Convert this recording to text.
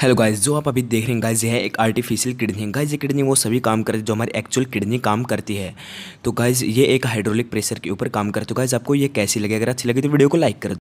hello guys जो आप अभी देख रहे हैं गाइस ये है एक आर्टिफिशियल किडनी गाइस ये किडनी वो सभी काम करती है जो हमारी एक्चुअल किडनी काम करती है तो गाइस ये एक हाइड्रोलिक प्रेशर के ऊपर काम करती है गाइस तो आपको ये कैसी लगे अगर अच्छी लगे तो वीडियो को लाइक कर